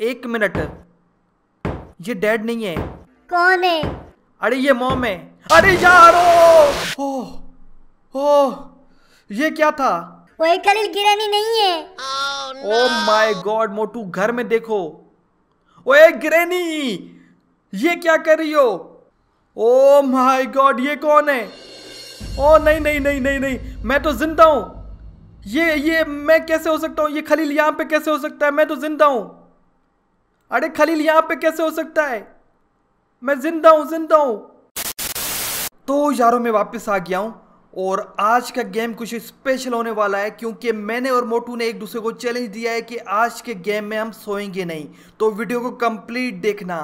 एक मिनट ये डैड नहीं है कौन है अरे ये मोम है अरे ओ, ओ ओ, ये क्या था वही खलील गिरानी नहीं है ओ माय गॉड मोटू घर में देखो ओ ए ग्रेनी ये क्या कर रही हो ओ माय गॉड ये कौन है ओ oh, नहीं नहीं नहीं नहीं नहीं मैं तो जिंदा हूँ ये ये मैं कैसे हो सकता हूँ ये खलील यहाँ पे कैसे हो सकता है मैं तो जिंदा हूँ अरे खलील यहाँ पे कैसे हो सकता है मैं जिंदा हूँ जिंदा हूँ तो यारों मैं वापस आ गया हूँ और आज का गेम कुछ स्पेशल होने वाला है क्योंकि मैंने और मोटू ने एक दूसरे को चैलेंज दिया है कि आज के गेम में हम सोएंगे नहीं तो वीडियो को कंप्लीट देखना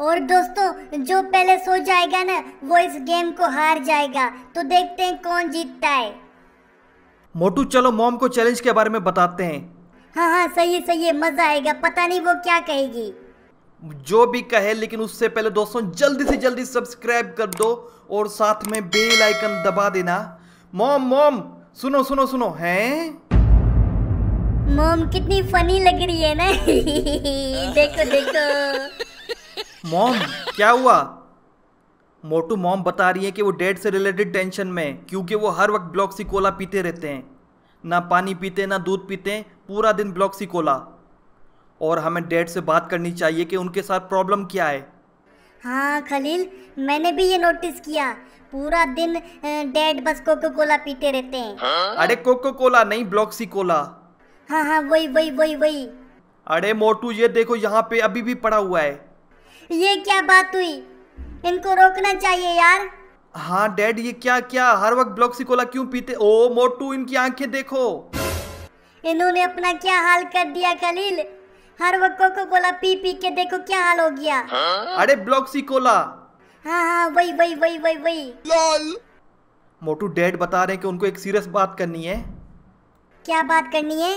और दोस्तों जो पहले सो जाएगा ना वो इस गेम को हार जाएगा तो देखते हैं कौन जीतता है मोटू चलो मॉम को चैलेंज के बारे में बताते हैं हाँ हाँ सही सही है मजा आएगा पता नहीं वो क्या कहेगी जो भी कहे लेकिन उससे पहले दोस्तों जल्दी से जल्दी सब्सक्राइब कर दो और साथ में बेल आइकन दबा देना मोम मोम सुनो सुनो सुनो हैं मोम कितनी फनी लग रही है ना देखो देखो मोम क्या हुआ मोटू मोम बता रही है कि वो डेड से रिलेटेड टेंशन में क्योंकि वो हर वक्त ब्लॉक सी कोला पीते रहते हैं ना पानी पीते ना दूध पीते पूरा दिन ब्लॉक सी कोला और हमें डैड से बात करनी चाहिए कि उनके साथ प्रॉब्लम क्या है हाँ खलील मैंने भी ये नोटिस किया पूरा दिन डैड बस कोको कोला पीते रहते हैं हाँ? अरे कोको कोला नहीं ब्लॉक सी कोला हाँ हाँ वही वही वही वही अरे मोटू ये देखो यहाँ पे अभी भी पड़ा हुआ है ये क्या बात हुई इनको रोकना चाहिए यार हाँ डैड ये क्या क्या हर वक्त ब्लॉक सी कोला क्यों पीते ओ मोटू इनकी आंखें देखो इन्होंने अपना क्या हाल कर दिया कलील हर वक्त कोको कोला पी पी के देखो क्या हाल हो गया हाँ? अरे ब्लॉक सी कोला हाँ हाँ वही वही वही वही वही लॉल मोटू डैड बता रहे हैं कि उनको एक सीरियस बात करनी है क्या बात करनी है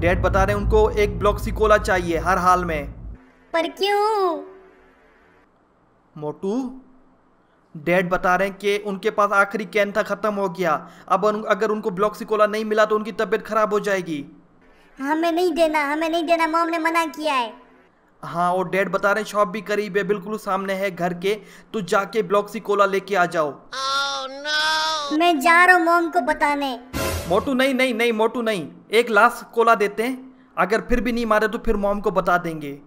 डैड बता रहे हैं उनको एक ब्लॉक सी कोला चाहिए हर हाल में पर क्यों मोटू डेड बता रहे हैं कि उनके पास आखिरी कैन था ख़त्म हो गया अब अगर उनको ब्लॉक्सिकोला नहीं मिला तो उनकी तबीयत ख़राब हो जाएगी हमें नहीं देना हमें नहीं देना मॉम ने मना किया है हाँ और डेड बता रहे हैं शॉप भी करीब है बिल्कुल सामने है घर के तो जाके ब्लॉक्सिकोला लेके आ जाओ oh, no. मैं जा रहा हूँ मॉम को बताने मोटू नहीं नहीं नहीं मोटू नहीं एक लास्ट कोला देते हैं अगर फिर भी नहीं मारे तो फिर मॉम को बता देंगे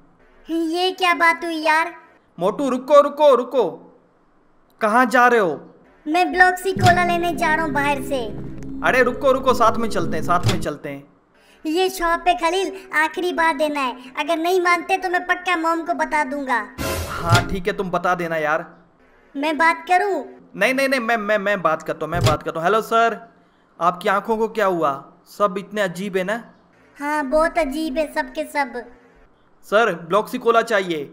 ये क्या बात हुई यार मोटू रुको रुको रुको कहाँ जा रहे हो मैं सी कोला लेने जा रहा हूँ बाहर से अरे रुको रुको साथ में चलते हैं साथ में चलते हैं ये शॉप पे खलील आखिरी बार देना है अगर नहीं मानते तो मैं पक्का मोम को बता दूंगा हाँ ठीक है तुम बता देना यार मैं बात करूँ नहीं नहीं नहीं मैं मैं मैं बात करता हूँ मैं बात करता हूँ हेलो सर आपकी आंखों को क्या हुआ सब इतने अजीब है ना हाँ बहुत अजीब है सबके सब सर ब्लॉक्सी कोला चाहिए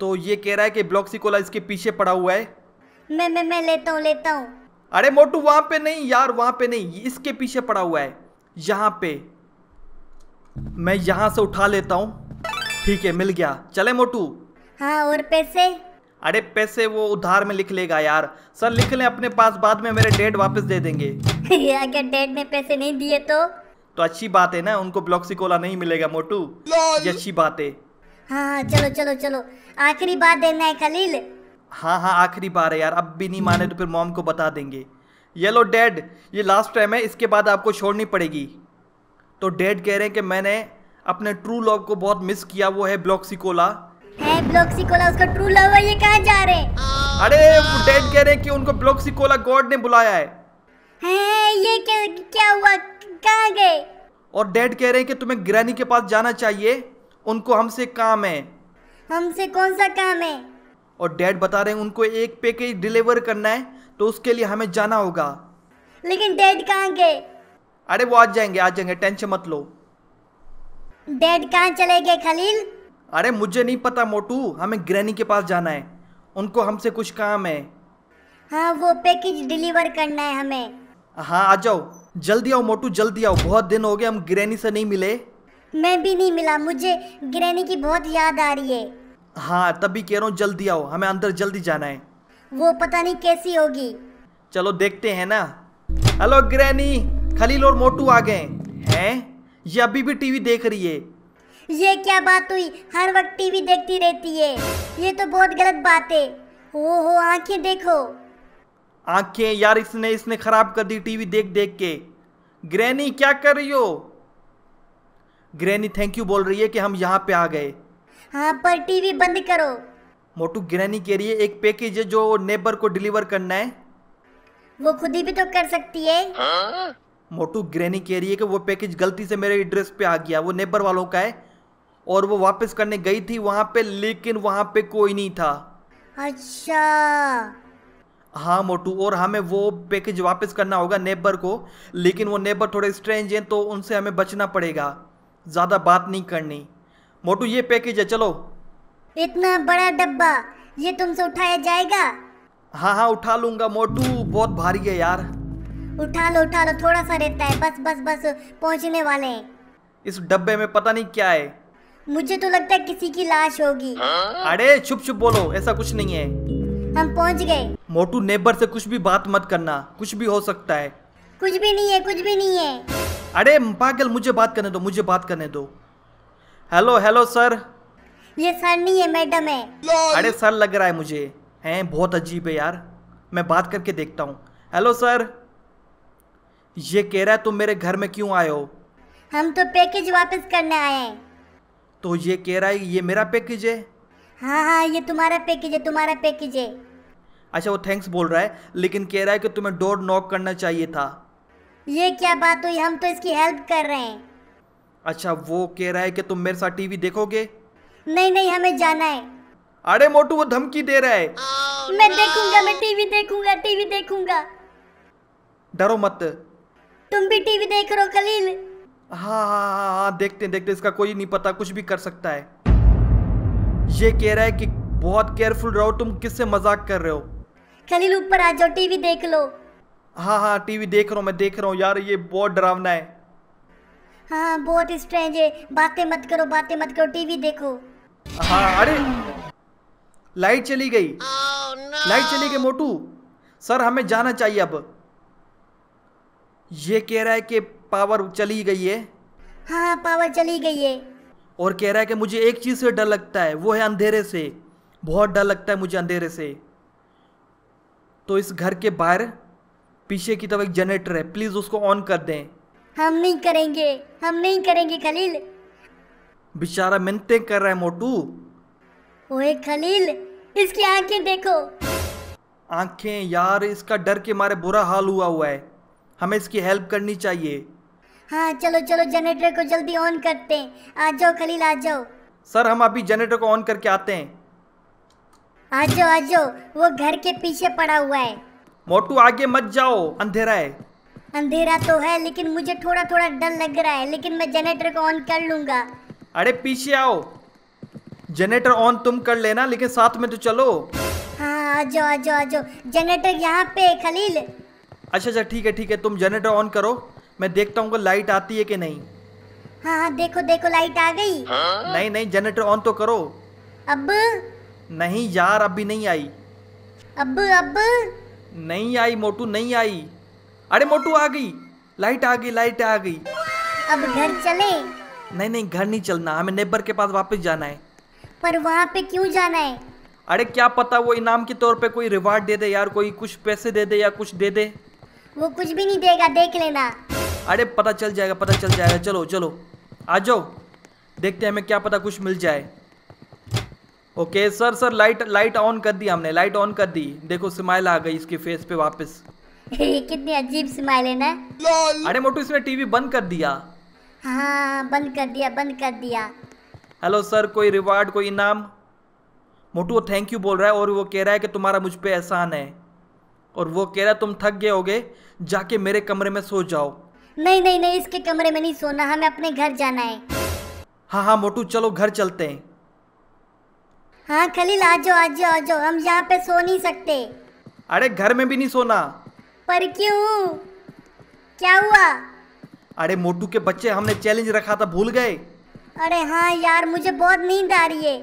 तो ये कह रहा है कि ब्लॉक्सी कोला इसके पीछे पड़ा हुआ है मैं मैं मैं लेता हूँ लेता हूँ अरे मोटू वहां पे नहीं यार वहां पे नहीं इसके पीछे पड़ा हुआ है यहाँ पे मैं यहाँ से उठा लेता हूँ ठीक है मिल गया चले मोटू हाँ और पैसे अरे पैसे वो उधार में लिख लेगा यार सर लिख ले अपने पास बाद में मेरे डेड वापस दे देंगे अगर डेड ने पैसे नहीं दिए तो तो अच्छी बात है ना उनको ब्लॉक्सिकोला नहीं मिलेगा मोटू ये अच्छी बात है हाँ, हाँ चलो चलो चलो आखिरी बात देना है खलील हाँ हाँ आखिरी बार है यार अब भी नहीं माने तो फिर मॉम को बता देंगे येलो डैड ये लास्ट टाइम है इसके बाद आपको छोड़नी पड़ेगी तो डैड कह रहे हैं कि मैंने अपने ट्रू लव को बहुत मिस किया वो है ब्लॉक्सिकोला है ब्लॉक्सिकोला उसका ट्रू लव है ये कहाँ जा रहे हैं अरे वो डैड कह रहे हैं कि उनको ब्लॉक्सिकोला गॉड ने बुलाया है है ये क्या, क्या हुआ कहाँ गए और डैड कह रहे हैं कि तुम्हें ग्रैनी के पास जाना चाहिए उनको हमसे काम है हमसे कौन सा काम है और डैड बता रहे हैं उनको एक पैकेज डिलीवर करना है तो उसके लिए हमें जाना होगा लेकिन डैड कहाँ गए अरे वो आ जाएंगे आ जाएंगे टेंशन मत लो डैड कहाँ चले गए खलील अरे मुझे नहीं पता मोटू हमें ग्रैनी के पास जाना है उनको हमसे कुछ काम है हाँ वो पैकेज डिलीवर करना है हमें हाँ आ जाओ जल्दी आओ मोटू जल्दी आओ बहुत दिन हो गए हम ग्रैनी से नहीं मिले मैं भी नहीं मिला मुझे ग्रैनी की बहुत याद आ रही है हाँ तभी कह रहा हूँ जल्दी आओ हमें अंदर जल्दी जाना है वो पता नहीं कैसी होगी चलो देखते हैं ना हेलो ग्रैनी खलील और मोटू आ गए हैं ये अभी भी टीवी देख रही है ये क्या बात हुई हर वक्त टीवी देखती रहती है ये तो बहुत गलत बात है वो हो आंखें देखो आंखें यार इसने इसने खराब कर दी टीवी देख देख के ग्रैनी क्या कर रही हो ग्रैनी थैंक यू बोल रही है कि हम यहाँ पे आ गए हाँ पर टीवी बंद करो मोटू गिरानी कह रही है एक पैकेज है जो नेबर को डिलीवर करना है वो खुद ही भी तो कर सकती है मोटू ग्रैनी कह रही है कि वो पैकेज गलती से मेरे एड्रेस पे आ गया वो नेबर वालों का है और वो वापस करने गई थी वहाँ पे लेकिन वहाँ पे कोई नहीं था अच्छा हाँ मोटू और हमें वो पैकेज वापस करना होगा नेबर को लेकिन वो नेबर थोड़े स्ट्रेंज हैं तो उनसे हमें बचना पड़ेगा ज़्यादा बात नहीं करनी मोटू ये पैकेज है चलो इतना बड़ा डब्बा ये तुमसे उठाया जाएगा हाँ हाँ उठा लूंगा मोटू बहुत भारी है यार उठा लो उठा लो थोड़ा सा रहता है बस बस बस पहुँचने वाले हैं इस डब्बे में पता नहीं क्या है मुझे तो लगता है किसी की लाश होगी अरे चुप चुप बोलो ऐसा कुछ नहीं है हम पहुँच गए मोटू नेबर से कुछ भी बात मत करना कुछ भी हो सकता है कुछ भी नहीं है कुछ भी नहीं है अरे पागल मुझे बात करने दो मुझे बात करने दो हेलो हेलो सर ये सर नहीं है मैडम है अरे सर लग रहा है मुझे हैं बहुत अजीब है यार मैं बात करके देखता हूँ हेलो सर ये कह रहा है तुम मेरे घर में क्यों आए हो हम तो पैकेज वापस करने आए हैं तो ये कह रहा है ये मेरा पैकेज है हाँ हाँ ये तुम्हारा पैकेज है तुम्हारा पैकेज है अच्छा वो थैंक्स बोल रहा है लेकिन कह रहा है कि तुम्हें डोर नॉक करना चाहिए था ये क्या बात हुई हम तो इसकी हेल्प कर रहे हैं अच्छा वो कह रहा है कि तुम मेरे साथ टीवी देखोगे नहीं नहीं हमें जाना है अरे मोटू वो धमकी दे रहा है oh, मैं देखूंगा मैं टीवी देखूंगा टीवी देखूंगा डरो मत तुम भी टीवी देख रहे हो कलील हाँ हाँ हाँ हाँ, हाँ देखते देखते इसका कोई नहीं पता कुछ भी कर सकता है ये कह रहा है कि बहुत केयरफुल रहो तुम किससे मजाक कर रहे हो कलील ऊपर आ जाओ टीवी देख लो हाँ हाँ टीवी देख रहा हूँ मैं देख रहा हूँ यार ये बहुत डरावना है हाँ बहुत स्ट्रेंज है बातें मत करो बातें मत करो टीवी देखो हाँ अरे लाइट चली गई oh, no. लाइट चली गई मोटू सर हमें जाना चाहिए अब ये कह रहा है कि पावर चली गई है हाँ पावर चली गई है और कह रहा है कि मुझे एक चीज़ से डर लगता है वो है अंधेरे से बहुत डर लगता है मुझे अंधेरे से तो इस घर के बाहर पीछे की तरफ एक जनरेटर है प्लीज़ उसको ऑन कर दें हम नहीं करेंगे हम नहीं करेंगे खलील बेचारा मिनते कर रहा है मोटू ओए खलील इसकी आंखें देखो आंखें यार इसका डर के मारे बुरा हाल हुआ हुआ है हमें इसकी हेल्प करनी चाहिए हाँ चलो चलो जनरेटर को जल्दी ऑन करते हैं आ जाओ खलील आ जाओ सर हम अभी जनरेटर को ऑन करके आते हैं आ जाओ आ जाओ वो घर के पीछे पड़ा हुआ है मोटू आगे मत जाओ अंधेरा है अंधेरा तो है लेकिन मुझे थोड़ा थोड़ा डर लग रहा है लेकिन मैं जनरेटर को ऑन कर लूंगा अरे पीछे आओ जनरेटर ऑन तुम कर लेना लेकिन साथ में तो चलो हाँ आ जाओ आ जनरेटर यहाँ पे खलील अच्छा अच्छा ठीक है ठीक है तुम जनरेटर ऑन करो मैं देखता हूँ लाइट आती है कि नहीं हाँ हाँ देखो देखो लाइट आ गई हाँ? नहीं नहीं जनरेटर ऑन तो करो अब नहीं यार अभी नहीं आई अब अब नहीं आई मोटू नहीं आई अरे मोटू आ गई लाइट आ गई लाइट आ गई अब घर चले नहीं नहीं घर नहीं चलना हमें नेबर के पास वापस जाना है पर वहाँ पे क्यों जाना है अरे क्या पता वो इनाम के तौर पे कोई रिवार्ड दे दे यार कोई कुछ पैसे दे दे या कुछ दे दे वो कुछ भी नहीं देगा देख लेना अरे पता चल जाएगा पता चल जाएगा चलो चलो आ जाओ देखते हैं हमें क्या पता कुछ मिल जाए okay sir sir light light on कर दी हमने लाइट ऑन कर दी देखो स्माइल आ गई इसके फेस पे वापस कितनी अजीब स्माइल है ना अरे मोटू इसने टीवी बंद कर दिया हाँ बंद कर दिया बंद कर दिया हेलो सर कोई रिवार्ड कोई इनाम मोटू वो थैंक यू बोल रहा है और वो कह रहा है कि तुम्हारा मुझ पे एहसान है और वो कह रहा है तुम थक गए होगे जाके मेरे कमरे में सो जाओ नहीं नहीं नहीं इसके कमरे में नहीं सोना हमें अपने घर जाना है हाँ हाँ मोटू चलो घर चलते हैं हाँ खलील आ जाओ आ जाओ आ जाओ हम यहाँ पे सो नहीं सकते अरे घर में भी नहीं सोना पर क्यों क्या हुआ अरे मोटू के बच्चे हमने चैलेंज रखा था भूल गए अरे हाँ यार मुझे बहुत नींद आ रही है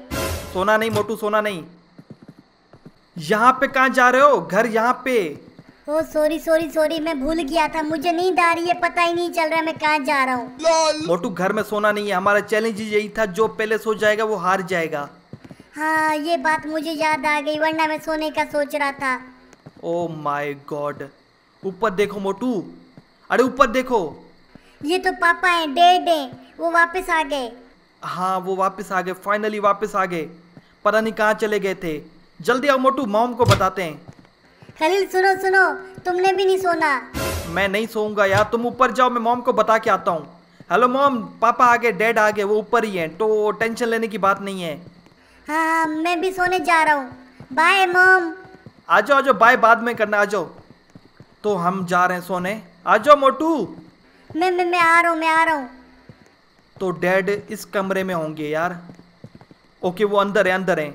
सोना नहीं मोटू सोना नहीं यहाँ पे कहाँ जा रहे हो घर यहाँ पे ओ सॉरी सॉरी सॉरी मैं भूल गया था मुझे नींद आ रही है पता ही नहीं चल रहा मैं कहाँ जा रहा हूँ मोटू घर में सोना नहीं है हमारा चैलेंज यही था जो पहले सो जाएगा वो हार जाएगा हाँ ये बात मुझे याद आ गई वरना मैं सोने का सोच रहा था ओ माई गॉड ऊपर देखो मोटू अरे ऊपर देखो ये तो पापा हैं डे डे वो वापस आ गए हाँ वो वापस आ गए फाइनली वापस आ गए पता नहीं कहाँ चले गए थे जल्दी आओ मोटू मॉम को बताते हैं खलील सुनो सुनो तुमने भी नहीं सोना मैं नहीं सोऊंगा यार तुम ऊपर जाओ मैं मॉम को बता के आता हूँ हेलो मॉम पापा आ गए डैड आ गए वो ऊपर ही हैं तो टेंशन लेने की बात नहीं है हाँ, हाँ मैं भी सोने जा रहा हूँ बाय मॉम आ जाओ आ जाओ बाय बाद में करना आ जाओ तो हम जा रहे हैं सोने आ जाओ मोटू मैं मैं मैं आ रहा हूँ मैं आ रहा हूँ तो डैड इस कमरे में होंगे यार ओके वो अंदर है अंदर है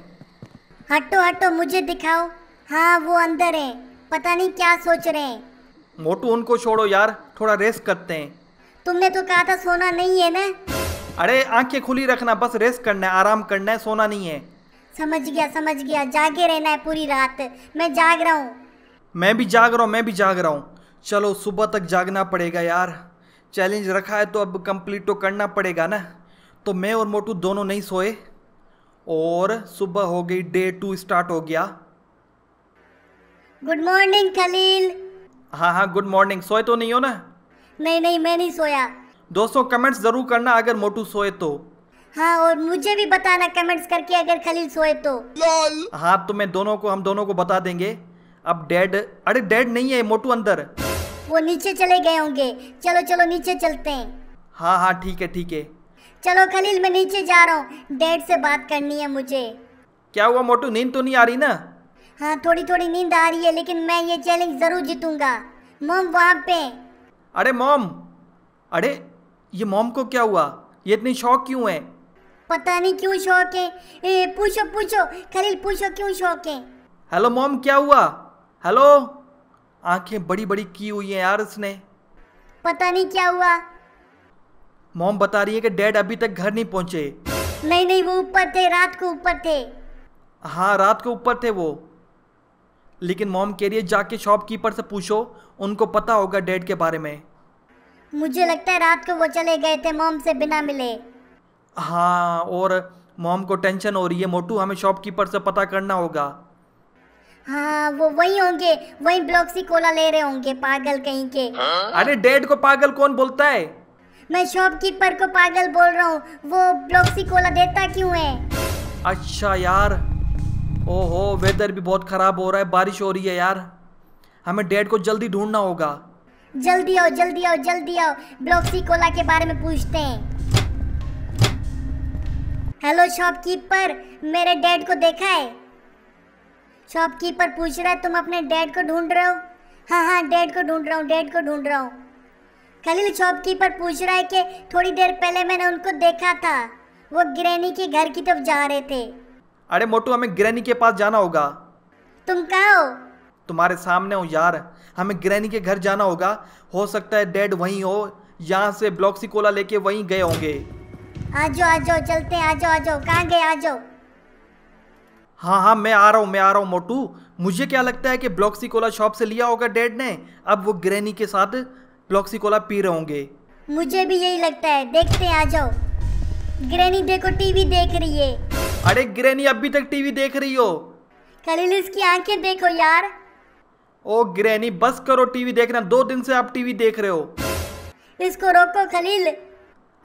हटो हटो मुझे दिखाओ हाँ वो अंदर है पता नहीं क्या सोच रहे हैं मोटू उनको छोड़ो यार थोड़ा रेस्ट करते हैं तुमने तो कहा था सोना नहीं है ना अरे आंखें खुली रखना बस रेस्ट करना है आराम करना है सोना नहीं है समझ गया समझ गया जागे रहना है पूरी रात मैं जाग रहा हूँ मैं भी जाग रहा हूँ मैं भी जाग रहा हूँ चलो सुबह तक जागना पड़ेगा यार चैलेंज रखा है तो अब कंप्लीट तो करना पड़ेगा ना तो मैं और मोटू दोनों नहीं सोए और सुबह हो गई डे टू स्टार्ट हो गया गुड मॉर्निंग खलील हाँ हाँ गुड मॉर्निंग सोए तो नहीं हो ना नहीं नहीं मैं नहीं सोया दोस्तों कमेंट्स जरूर करना अगर मोटू सोए तो हाँ और मुझे भी बताना कमेंट्स करके अगर खलील सोए तो हाँ तो मैं दोनों को हम दोनों को बता देंगे अब डेड अरे डेड नहीं है मोटू अंदर वो नीचे चले गए होंगे चलो चलो नीचे चलते हैं हाँ हाँ ठीक है ठीक है चलो खलील मैं नीचे जा रहा हूँ डेड से बात करनी है मुझे क्या हुआ मोटू नींद तो नहीं आ रही ना हाँ थोड़ी थोड़ी नींद आ रही है लेकिन मैं ये चैलेंज जरूर जीतूंगा मोम वहाँ पे अरे मोम अरे ये मोम को क्या हुआ ये इतनी शौक क्यों है पता नहीं क्यों शौक है ए, पूछो पूछो खलील पूछो क्यों शौक है हेलो मोम क्या हुआ हेलो आंखें बड़ी बड़ी की हुई हैं यार उसने पता नहीं क्या हुआ मॉम बता रही है कि डैड अभी तक घर नहीं पहुंचे नहीं नहीं वो ऊपर थे रात को ऊपर थे हाँ रात को ऊपर थे वो लेकिन मॉम कह रही है जाके शॉपकीपर से पूछो उनको पता होगा डैड के बारे में मुझे लगता है रात को वो चले गए थे मॉम से बिना मिले हाँ और मॉम को टेंशन हो रही है मोटू हमें शॉपकीपर से पता करना होगा हाँ वो वही होंगे वही ब्लॉक से कोला ले रहे होंगे पागल कहीं के हाँ? अरे डेड को पागल कौन बोलता है मैं शॉपकीपर को पागल बोल रहा हूँ वो ब्लॉक से कोला देता क्यों है अच्छा यार ओहो वेदर भी बहुत खराब हो रहा है बारिश हो रही है यार हमें डेड को जल्दी ढूंढना होगा जल्दी आओ जल्दी आओ जल्दी आओ ब्लॉक ब्लॉक्सी कोला के बारे में पूछते हैं हेलो शॉपकीपर मेरे डैड को देखा है शॉपकीपर पूछ रहा है तुम अपने डैड को ढूंढ रहे हो हाँ हाँ डैड को ढूंढ रहा हूँ डैड को ढूंढ रहा हूँ खलील शॉपकीपर पूछ रहा है कि थोड़ी देर पहले मैंने उनको देखा था वो ग्रैनी के घर की तरफ जा रहे थे अरे मोटू हमें ग्रैनी के पास जाना होगा तुम कहा हो तुम्हारे सामने हो यार हमें ग्रैनी के घर जाना होगा हो सकता है डैड वहीं हो यहाँ से ब्लॉक्सी कोला लेके वहीं गए होंगे आ जाओ आ जाओ चलते आ जाओ आ जाओ कहाँ गए आ जाओ हाँ हाँ मैं आ रहा हूँ मैं आ रहा हूँ मोटू मुझे क्या लगता है कि ब्लॉक्सी कोला शॉप से लिया होगा डैड ने अब वो ग्रैनी के साथ ब्लॉक्सी कोला पी रहे होंगे मुझे भी यही लगता है देखते आ जाओ ग्रैनी देखो टीवी देख रही है अरे ग्रैनी अभी तक टीवी देख रही हो खलील इसकी आंखें देखो यार ओ ग्रैनी बस करो टीवी देखना दो दिन से आप टीवी देख रहे हो इसको रोको खलील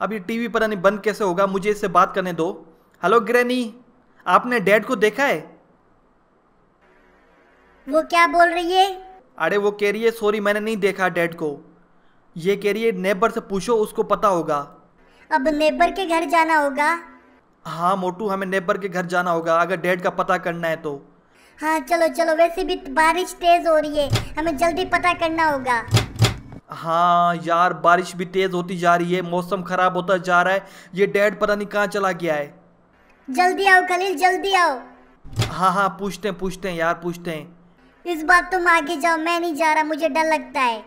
अभी टीवी पता नहीं बंद कैसे होगा मुझे इससे बात करने दो हेलो ग्रैनी आपने डैड को देखा है वो क्या बोल रही है अरे वो कह रही है सॉरी मैंने नहीं देखा डैड को ये कह रही है नेबर से पूछो उसको पता होगा अब नेबर के घर जाना होगा हाँ मोटू हमें नेबर के घर जाना होगा अगर डैड का पता करना है तो हाँ चलो चलो वैसे भी बारिश तेज हो रही है हमें जल्दी पता करना होगा हाँ यार बारिश भी तेज होती जा रही है मौसम खराब होता जा रहा है ये डैड पता नहीं कहाँ चला गया है जल्दी आओ खलील जल्दी आओ हाँ हाँ पूछते हैं पूछते हैं यार पूछते हैं इस बार तुम आगे जाओ मैं नहीं जा रहा मुझे डर लगता है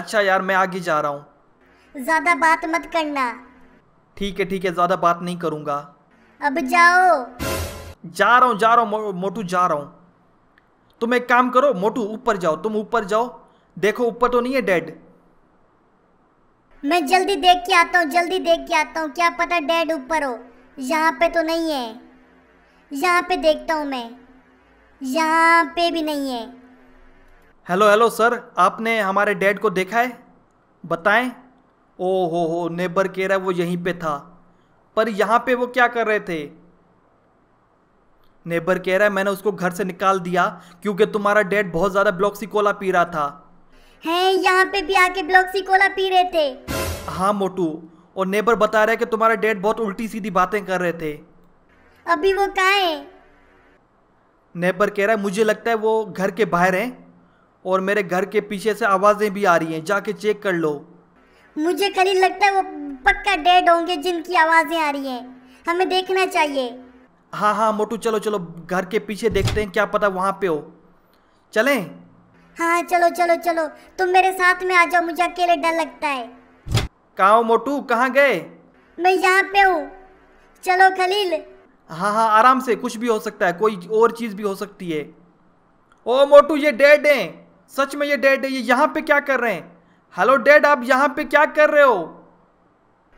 अच्छा यार मैं आगे जा रहा हूँ ज्यादा बात मत करना ठीक है ठीक है ज्यादा बात नहीं करूँगा अब जाओ जा रहा हूँ जा रहा हूँ मोटू जा रहा हूँ तुम एक काम करो मोटू ऊपर जाओ तुम ऊपर जाओ देखो ऊपर तो नहीं है डेड मैं जल्दी देख के आता हूँ जल्दी देख के आता हूँ क्या पता डेड ऊपर हो यहाँ पे तो नहीं है यहाँ पे देखता हूँ मैं यहाँ पे भी नहीं है हेलो हेलो सर आपने हमारे डैड को देखा है बताएं ओ हो हो नेबर कह रहा है वो यहीं पे था पर यहाँ पे वो क्या कर रहे थे नेबर कह रहा है मैंने उसको घर से निकाल दिया क्योंकि तुम्हारा डैड बहुत ज़्यादा ब्लॉक्सी कोला पी रहा था हैं यहाँ पे भी आके ब्लॉक्सी कोला पी रहे थे हाँ मोटू और नेबर बता रहे कि तुम्हारे डैड बहुत उल्टी सीधी बातें कर रहे थे अभी वो कहा है नेबर कह रहा है मुझे लगता है वो घर के बाहर हैं और मेरे घर के पीछे से आवाज़ें भी आ रही हैं जाके चेक कर लो मुझे करीब लगता है वो पक्का डेड होंगे जिनकी आवाज़ें आ रही हैं हमें देखना चाहिए हाँ हाँ मोटू चलो चलो घर के पीछे देखते हैं क्या पता वहाँ पे हो चलें हाँ चलो चलो चलो तुम मेरे साथ में आ जाओ मुझे अकेले डर लगता है कहाँ मोटू कहाँ गए मैं यहाँ पे हूँ चलो खलील हाँ हाँ आराम से कुछ भी हो सकता है कोई और चीज़ भी हो सकती है ओ मोटू ये डेड है सच में ये डेड है ये यहाँ पे क्या कर रहे हैं हेलो डेड आप यहाँ पे क्या कर रहे हो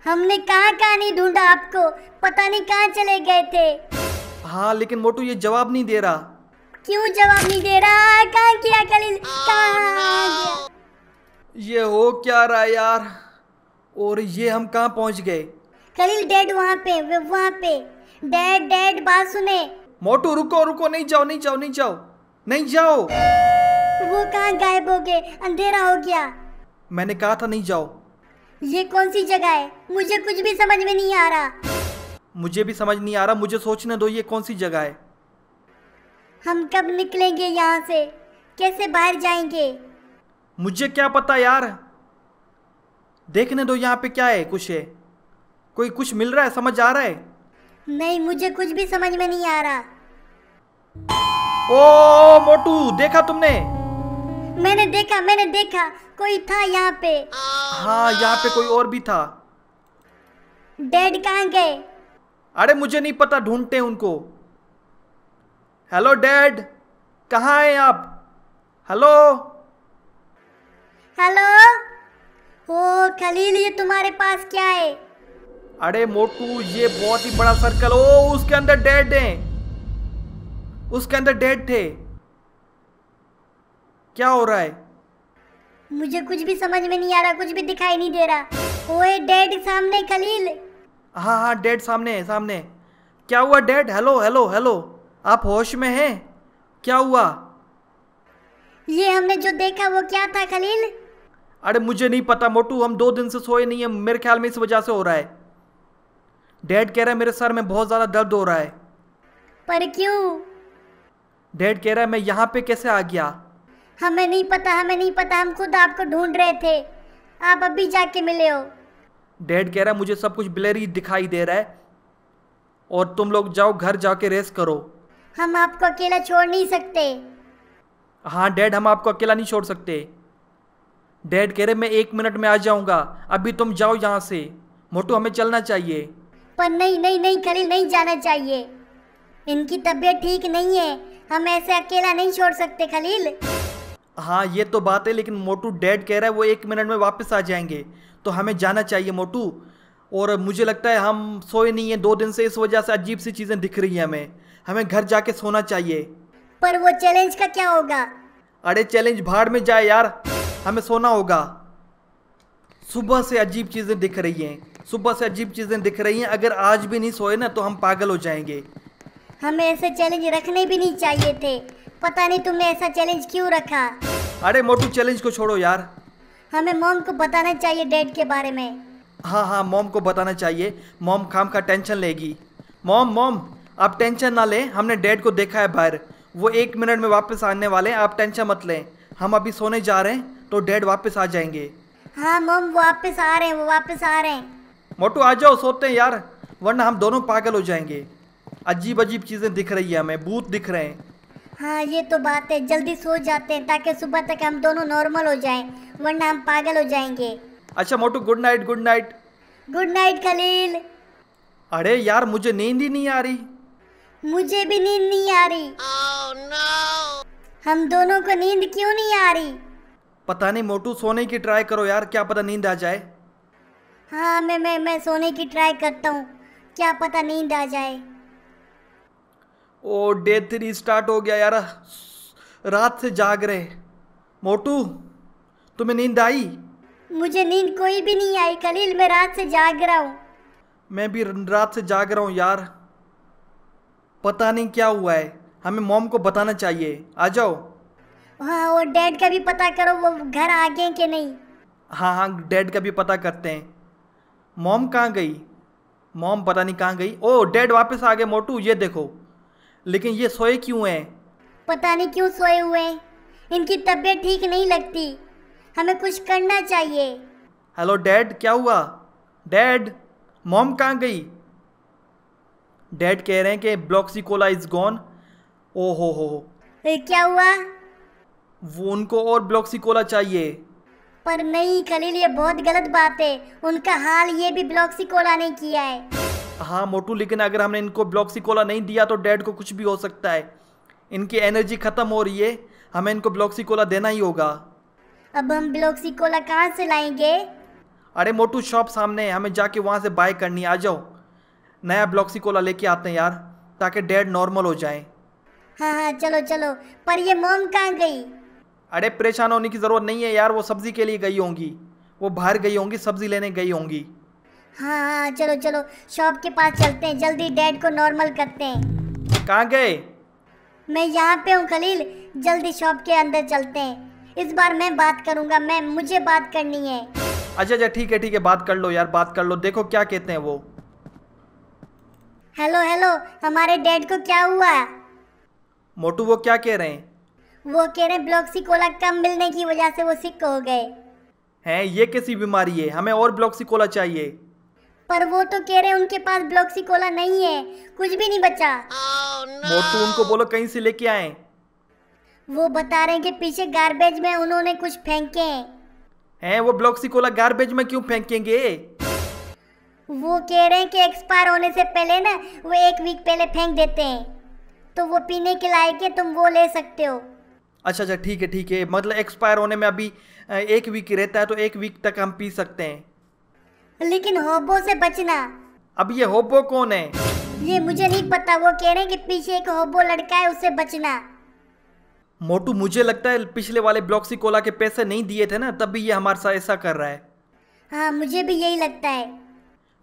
हमने कहाँ कहाँ नहीं ढूंढा आपको पता नहीं कहाँ चले गए थे हाँ लेकिन मोटू ये जवाब नहीं दे रहा क्यों जवाब नहीं दे रहा कहाँ किया खलील कहाँ oh ये हो क्या रहा यार और ये हम कहाँ पहुँच गए खलील डेड वहाँ पे वहाँ पे डेड डेड बात सुने मोटू रुको रुको नहीं जाओ नहीं जाओ नहीं जाओ नहीं जाओ वो कहाँ गायब हो गए अंधेरा हो गया मैंने कहा था नहीं जाओ ये कौन सी जगह है मुझे कुछ भी समझ में नहीं आ रहा मुझे भी समझ नहीं आ रहा मुझे सोचने दो ये कौन सी जगह है हम कब निकलेंगे यहाँ से कैसे बाहर जाएंगे मुझे क्या पता यार देखने दो यहाँ पे क्या है कुछ है कोई कुछ मिल रहा है समझ आ रहा है नहीं मुझे कुछ भी समझ में नहीं आ रहा ओ मोटू देखा तुमने मैंने देखा मैंने देखा कोई था यहाँ पे हाँ यहाँ पे कोई और भी था डैड कहाँ गए अरे मुझे नहीं पता ढूंढते उनको हेलो डैड कहाँ हैं आप हेलो हेलो ओ खलील ये तुम्हारे पास क्या है अरे मोटू ये बहुत ही बड़ा सर्कल ओ उसके अंदर डेड है उसके अंदर डेड थे क्या हो रहा है मुझे कुछ भी समझ में नहीं आ रहा कुछ भी दिखाई नहीं दे रहा ओए डेड सामने खलील हाँ हाँ डेड सामने है सामने क्या हुआ डेड हेलो हेलो हेलो आप होश में हैं क्या हुआ ये हमने जो देखा वो क्या था खलील अरे मुझे नहीं पता मोटू हम दो दिन से सोए नहीं है मेरे ख्याल में इस वजह से हो रहा है डैड कह रहा है मेरे सर में बहुत ज़्यादा दर्द हो रहा है पर क्यों डैड कह रहा है मैं यहाँ पे कैसे आ गया हमें नहीं पता हमें नहीं पता हम खुद आपको ढूंढ रहे थे आप अभी जाके मिले हो डैड कह रहा है मुझे सब कुछ ब्लरी दिखाई दे रहा है और तुम लोग जाओ घर जाके रेस करो हम आपको अकेला छोड़ नहीं सकते हाँ डैड हम आपको अकेला नहीं छोड़ सकते डैड कह रहे मैं एक मिनट में आ जाऊंगा अभी तुम जाओ यहाँ से मोटू हमें चलना चाहिए पर नहीं नहीं नहीं खलील नहीं जाना चाहिए इनकी तबीयत ठीक नहीं है हम ऐसे अकेला नहीं छोड़ सकते खलील हाँ ये तो बात है लेकिन मोटू डैड कह रहा है वो एक मिनट में वापस आ जाएंगे तो हमें जाना चाहिए मोटू और मुझे लगता है हम सोए नहीं हैं दो दिन से इस वजह से अजीब सी चीज़ें दिख रही हैं हमें हमें घर जाके सोना चाहिए पर वो चैलेंज का क्या होगा अरे चैलेंज भाड़ में जाए यार हमें सोना होगा सुबह से अजीब चीज़ें दिख रही हैं सुबह से अजीब चीज़ें दिख रही हैं अगर आज भी नहीं सोए ना तो हम पागल हो जाएंगे हमें ऐसे चैलेंज रखने भी नहीं चाहिए थे पता नहीं तुमने ऐसा चैलेंज क्यों रखा अरे मोटू चैलेंज को छोड़ो यार हमें मॉम को बताना चाहिए डैड के बारे में हाँ हाँ मॉम को बताना चाहिए मॉम खाम का टेंशन लेगी मॉम मॉम आप टेंशन ना लें हमने डैड को देखा है बाहर वो एक मिनट में वापस आने वाले हैं आप टेंशन मत लें हम अभी सोने जा रहे हैं तो डैड वापस आ जाएंगे हाँ मम वापस आ रहे हैं वो वापस आ रहे हैं मोटू आ जाओ सोते हैं यार वरना हम दोनों पागल हो जाएंगे अजीब अजीब चीज़ें दिख रही है हमें भूत दिख रहे हैं हाँ ये तो बात है जल्दी सो जाते हैं ताकि सुबह तक हम दोनों नॉर्मल हो जाए वरना हम पागल हो जाएंगे अच्छा मोटू good night good night good night Khalil अरे यार मुझे नींद ही नहीं आ रही मुझे भी नींद नहीं आ रही oh, no. हम दोनों को नींद क्यों नहीं आ रही पता नहीं मोटू सोने की ट्राई करो यार क्या पता नींद आ जाए हाँ मैं मैं मैं सोने की ट्राई करता हूँ क्या पता नींद आ जाए ओ डे थ्री स्टार्ट हो गया यार रात से जाग रहे मोटू तुम्हें नींद आई मुझे नींद कोई भी नहीं आई कलील मैं रात से जाग रहा हूँ मैं भी रात से जाग रहा हूँ यार पता नहीं क्या हुआ है हमें मॉम को बताना चाहिए आ जाओ हाँ और डैड का भी पता करो वो घर आ गए कि नहीं हाँ हाँ डैड का भी पता करते हैं मॉम कहाँ गई मॉम पता नहीं कहाँ गई ओ डैड वापस आ गए मोटू ये देखो लेकिन ये सोए क्यों हैं पता नहीं क्यों सोए हुए हैं इनकी तबीयत ठीक नहीं लगती हमें कुछ करना चाहिए हेलो डैड क्या हुआ डैड मॉम कहाँ गई डैड कह रहे हैं कि ब्लॉक्सी कोला इज गॉन ओ हो हो क्या हुआ वो उनको और ब्लॉक्सिकोला चाहिए पर नहीं खलील ये बहुत गलत बात है उनका हाल ये भी ब्लॉक्सिकोला ने किया है हाँ मोटू लेकिन अगर हमने इनको ब्लॉक्सिकोला नहीं दिया तो डैड को कुछ भी हो सकता है इनकी एनर्जी खत्म हो रही है हमें इनको ब्लॉक्सिकोला देना ही होगा अब हम ब्लॉक्सिकोला कहाँ से लाएंगे अरे मोटू शॉप सामने है हमें जाके वहाँ से बाय करनी आ जाओ नया ब्लॉक्सिकोला लेके आते हैं यार ताकि डैड नॉर्मल हो जाए हाँ हाँ चलो चलो पर ये मोम कहाँ गई अरे परेशान होने की ज़रूरत नहीं है यार वो सब्जी के लिए गई होंगी वो बाहर गई होंगी सब्जी लेने गई होंगी हाँ, हाँ हाँ चलो चलो शॉप के पास चलते हैं जल्दी डैड को नॉर्मल करते हैं कहाँ गए मैं यहाँ पे हूँ खलील जल्दी शॉप के अंदर चलते हैं इस बार मैं बात करूंगा मैं मुझे बात करनी है अच्छा अच्छा ठीक है ठीक है बात कर लो यार बात कर लो देखो क्या कहते हैं वो हेलो हेलो हमारे डैड को क्या हुआ मोटू वो क्या कह रहे हैं वो कह रहे सी कोला कम मिलने की वजह से वो सिक हो गए हैं ये कैसी बीमारी है हमें और सी कोला चाहिए पर वो तो कह रहे उनके पास सी कोला नहीं है कुछ भी नहीं बचा oh, no. उनको बोलो कहीं से लेके आए वो बता रहे हैं कि पीछे गार्बेज में उन्होंने कुछ फेंके हैं हैं वो सी कोला गार्बेज में क्यों फेंकेंगे वो कह रहे हैं कि एक्सपायर होने से पहले ना वो एक वीक पहले फेंक देते हैं तो वो पीने के लायक है तुम वो ले सकते हो अच्छा अच्छा ठीक है ठीक है मतलब एक्सपायर होने में अभी एक वीक रहता है तो एक वीक तक हम पी सकते हैं लेकिन होबो से बचना अब ये होबो कौन है ये मुझे नहीं पता वो कह रहे हैं कि पीछे एक होबो लड़का है उससे बचना मोटू मुझे लगता है पिछले वाले ब्लॉक कोला के पैसे नहीं दिए थे ना तब भी ये हमारे साथ ऐसा कर रहा है हाँ मुझे भी यही लगता है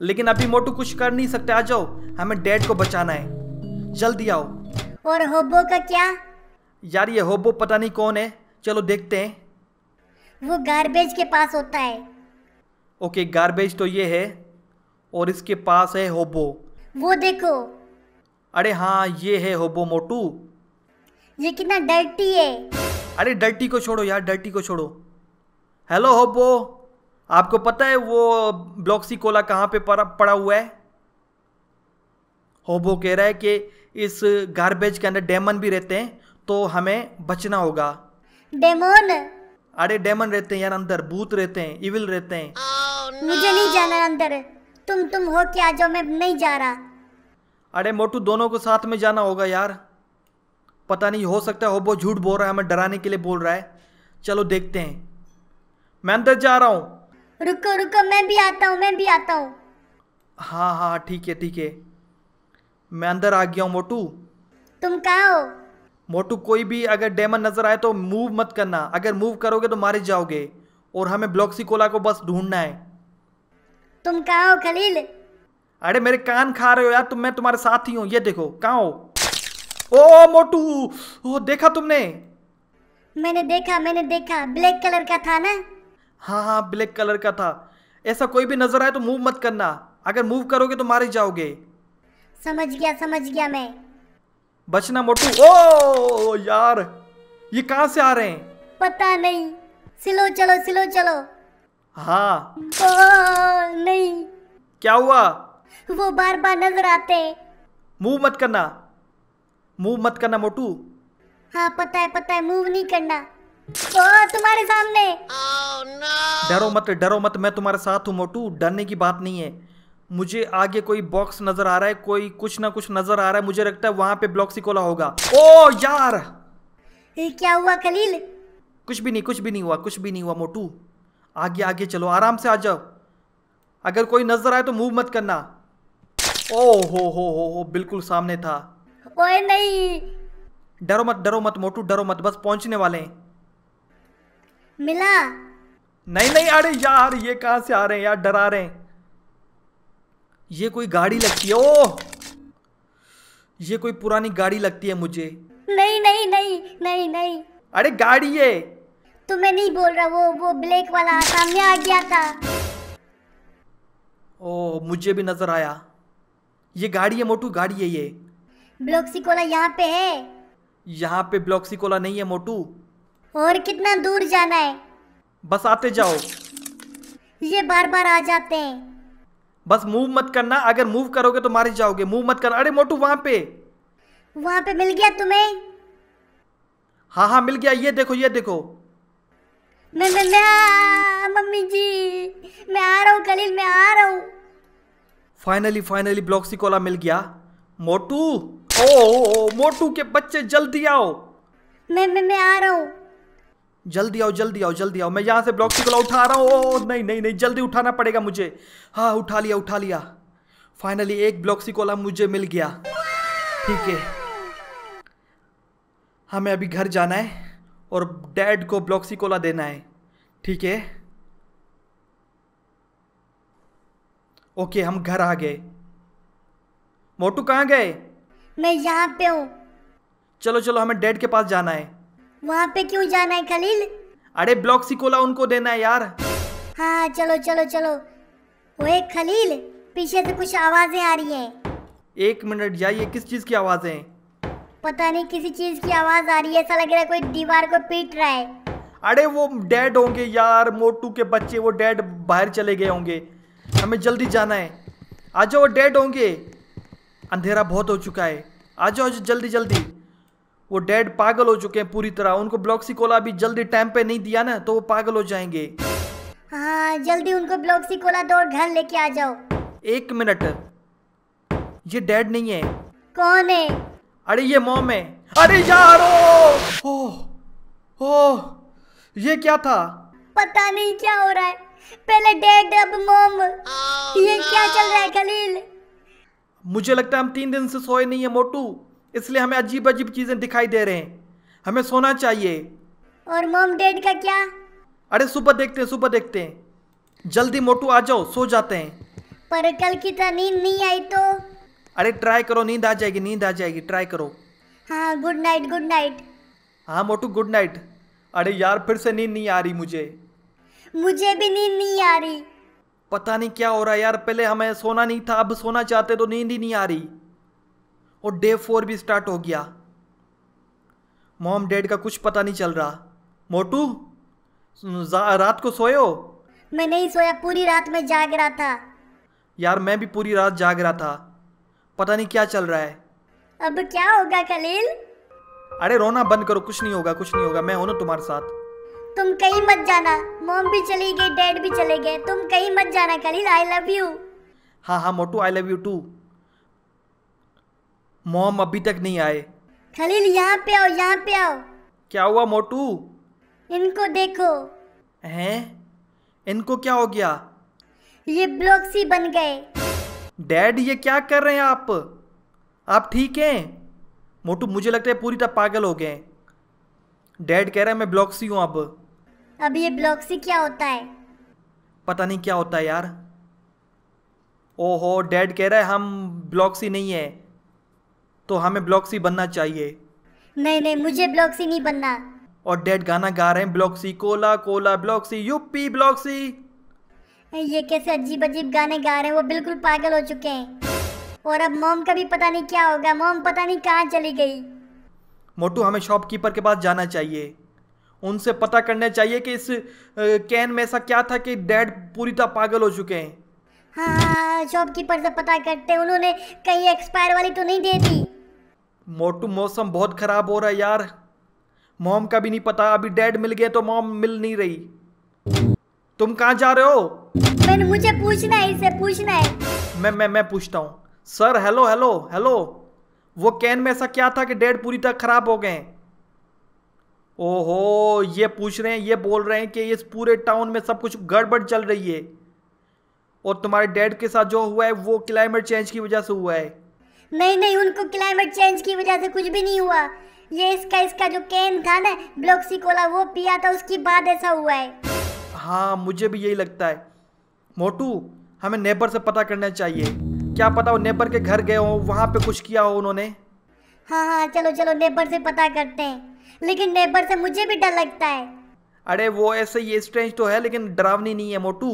लेकिन अभी मोटू कुछ कर नहीं सकते आ जाओ हमें डैड को बचाना है जल्दी आओ और होबो का क्या यार ये होबो पता नहीं कौन है चलो देखते हैं वो गार्बेज के पास होता है ओके गार्बेज तो ये है और इसके पास है होबो वो देखो अरे हाँ ये है होबो मोटू ये कितना डर्टी है अरे डर्टी को छोड़ो यार डर्टी को छोड़ो हेलो होबो आपको पता है वो ब्लॉक्सी कोला कहाँ पे पड़ा हुआ है होबो कह रहा है कि इस गार्बेज के अंदर डेमन भी रहते हैं तो हमें बचना होगा डेमोन अरे डेमन रहते हैं यार अंदर भूत रहते हैं इविल रहते हैं oh, no. मुझे नहीं जाना अंदर तुम तुम हो क्या जो मैं नहीं जा रहा अरे मोटू दोनों को साथ में जाना होगा यार पता नहीं हो सकता है वो झूठ बोल रहा है हमें डराने के लिए बोल रहा है चलो देखते हैं मैं अंदर जा रहा हूँ रुको रुको मैं भी आता हूँ मैं भी आता हूँ हाँ हाँ, हाँ ठीक है ठीक है मैं अंदर आ गया हूँ मोटू तुम कहाँ हो मोटू कोई भी अगर डेमन नज़र आए तो मूव मत करना अगर मूव करोगे तो मारे जाओगे और हमें ब्लॉक्सी कोला को बस ढूंढना है तुम कहाँ हो खलील अरे मेरे कान खा रहे हो यार तुम मैं तुम्हारे साथ ही हूँ ये देखो कहाँ हो ओ मोटू ओ देखा तुमने मैंने देखा मैंने देखा ब्लैक कलर का था ना हाँ हाँ ब्लैक कलर का था ऐसा कोई भी नजर आए तो मूव मत करना अगर मूव करोगे तो मारे जाओगे समझ गया समझ गया मैं बचना मोटू ओ यार ये कहाँ से आ रहे हैं पता नहीं सिलो चलो सिलो चलो हाँ ओ, नहीं क्या हुआ वो बार बार नजर आते हैं मूव मत करना मूव मत करना मोटू हाँ पता है पता है मूव नहीं करना ओ तुम्हारे सामने डरो oh, no. मत डरो मत मैं तुम्हारे साथ हूँ मोटू डरने की बात नहीं है मुझे आगे कोई बॉक्स नजर आ रहा है कोई कुछ ना कुछ नजर आ रहा है मुझे लगता है वहां पे ब्लॉक्सिकोला होगा ओ यार ये क्या हुआ खलील कुछ भी नहीं कुछ भी नहीं हुआ कुछ भी नहीं हुआ मोटू आगे आगे चलो आराम से आ जाओ अगर कोई नजर आए तो मूव मत करना ओ हो हो हो हो बिल्कुल सामने था ओए नहीं डरो मत डरो मत मोटू डरो मत बस पहुंचने वाले हैं मिला नहीं नहीं अरे यार ये कहां से आ रहे हैं यार डरा रहे हैं ये कोई गाड़ी लगती है ओह ये कोई पुरानी गाड़ी लगती है मुझे नहीं नहीं नहीं नहीं नहीं अरे गाड़ी है तो मैं नहीं बोल रहा वो वो ब्लैक वाला सामने आ गया था ओ मुझे भी नजर आया ये गाड़ी है मोटू गाड़ी है ये ब्लॉक्सी कोला यहाँ पे है यहाँ पे ब्लॉक्सी कोला नहीं है मोटू और कितना दूर जाना है बस आते जाओ ये बार बार आ जाते हैं बस मूव मत करना अगर मूव करोगे तो मारे जाओगे मूव मत करना अरे मोटू वहां पे वहां पे मिल गया तुम्हें हाँ हाँ मिल गया ये देखो ये देखो मैं मैं मैं मम्मी जी मैं आ रहा हूँ कलील मैं आ रहा हूँ फाइनली फाइनली ब्लॉक्सी कोला मिल गया मोटू ओ, ओ, ओ मोटू के बच्चे जल्दी आओ मैं मैं मैं आ रहा हूँ जल्दी आओ जल्दी आओ जल्दी आओ मैं यहाँ से ब्लॉक की गोला उठा रहा हूँ ओ नहीं नहीं नहीं जल्दी उठाना पड़ेगा मुझे हाँ उठा लिया उठा लिया फाइनली एक ब्लॉक्सी कोला मुझे मिल गया ठीक है हमें अभी घर जाना है और डैड को ब्लॉक्सी कोला देना है ठीक है ओके हम घर आ गए मोटू कहाँ गए मैं यहाँ पे हूँ चलो चलो हमें डैड के पास जाना है वहाँ पे क्यों जाना है खलील अरे ब्लॉक सिकोला उनको देना है यार हाँ चलो चलो चलो ओए खलील पीछे से कुछ आवाजें आ रही हैं एक मिनट जाइए किस चीज की आवाज है पता नहीं किसी चीज की आवाज आ रही है ऐसा लग रहा है कोई दीवार को पीट रहा है अरे वो डेड होंगे यार मोटू के बच्चे वो डेड बाहर चले गए होंगे हमें जल्दी जाना है आ जाओ वो डेड होंगे अंधेरा बहुत हो चुका है आ जाओ जल्दी जल्दी वो डेड पागल हो चुके हैं पूरी तरह उनको ब्लॉक्सिकोला अभी जल्दी टाइम पे नहीं दिया ना तो वो पागल हो जाएंगे हाँ जल्दी उनको ब्लॉक्सिकोला दो घर लेके आ जाओ एक मिनट ये डेड नहीं है कौन है अरे ये मोम है अरे यारो ओ, ओ, ये क्या था पता नहीं क्या हो रहा है पहले डेड अब मोम ये क्या चल रहा है खलील मुझे लगता है हम तीन दिन से सोए नहीं है मोटू इसलिए हमें अजीब अजीब चीजें दिखाई दे रहे हैं हमें सोना चाहिए और मॉम डैड का क्या अरे सुबह देखते हैं सुबह देखते हैं जल्दी मोटू आ जाओ सो जाते हैं पर कल की तो नींद नहीं आई तो अरे ट्राई करो नींद आ जाएगी नींद आ जाएगी ट्राई करो हाँ गुड नाइट गुड नाइट हाँ मोटू गुड नाइट अरे यार फिर से नींद नहीं आ रही मुझे मुझे भी नींद नहीं आ रही पता नहीं क्या हो रहा है यार पहले हमें सोना नहीं था अब सोना चाहते तो नींद ही नहीं आ रही और डे फोर भी स्टार्ट हो गया मॉम डैड का कुछ पता नहीं चल रहा मोटू रात को सोए हो मैं नहीं सोया पूरी रात में जाग रहा था यार मैं भी पूरी रात जाग रहा था पता नहीं क्या चल रहा है अब क्या होगा खलील अरे रोना बंद करो कुछ नहीं होगा कुछ नहीं होगा मैं हूं ना तुम्हारे साथ तुम कहीं मत जाना मॉम भी चली गई डैड भी चले गए तुम कहीं मत जाना खलील आई लव यू हाँ हाँ मोटू I love you too mom अभी तक नहीं आए खलील यहाँ पे आओ यहाँ पे आओ क्या हुआ मोटू इनको देखो हैं इनको क्या हो गया ये ब्लॉक सी बन गए डैड ये क्या कर रहे हैं आप आप ठीक हैं मोटू मुझे लगता है पूरी तरह पागल हो गए डैड कह रहे हैं मैं ब्लॉक सी हूँ अब अब ये ब्लॉक सी क्या होता है पता नहीं क्या होता है यार ओहो डैड कह रहा है हम ब्लॉक सी नहीं है तो हमें ब्लॉक सी बनना चाहिए नहीं नहीं मुझे ब्लॉक सी नहीं बनना और डैड गाना गा रहे हैं Bloxy cola cola Bloxy यूपी ब्लॉक सी ये कैसे अजीब अजीब गाने गा रहे हैं वो बिल्कुल पागल हो चुके हैं और अब मोम का भी पता नहीं क्या होगा मोम पता नहीं कहाँ चली गई मोटू हमें शॉपकीपर के पास जाना चाहिए उनसे पता करना चाहिए कि इस कैन में ऐसा क्या था कि डैड पूरी तरह पागल हो चुके हैं हाँ शॉपकीपर से पता करते उन्होंने कहीं एक्सपायर वाली तो नहीं दे दी मोटू मौसम बहुत खराब हो रहा है यार मॉम का भी नहीं पता अभी डैड मिल गए तो मॉम मिल नहीं रही तुम कहाँ जा रहे हो मैं मुझे पूछना है इसे पूछना है मैं मैं मैं पूछता हूँ सर हेलो हेलो हेलो वो कैन में ऐसा क्या था कि डेड पूरी तरह खराब हो गए ओहो ये पूछ रहे हैं ये बोल रहे हैं कि इस पूरे टाउन में सब कुछ गड़बड़ चल रही है और तुम्हारे डैड के साथ जो हुआ है वो क्लाइमेट चेंज की वजह से हुआ है नहीं नहीं उनको क्लाइमेट चेंज की वजह से कुछ भी नहीं हुआ ये इसका इसका जो कैन था ना ब्लॉक्सी कोला वो पिया था उसके बाद ऐसा हुआ है हाँ मुझे भी यही लगता है मोटू हमें नेबर से पता करना चाहिए क्या पता वो नेबर के घर गए हो वहाँ पे कुछ किया हो उन्होंने हाँ हाँ चलो चलो नेबर से पता करते हैं लेकिन नेबर से मुझे भी डर लगता है अरे वो ऐसे ये स्ट्रेंज तो है लेकिन डरावनी नहीं है मोटू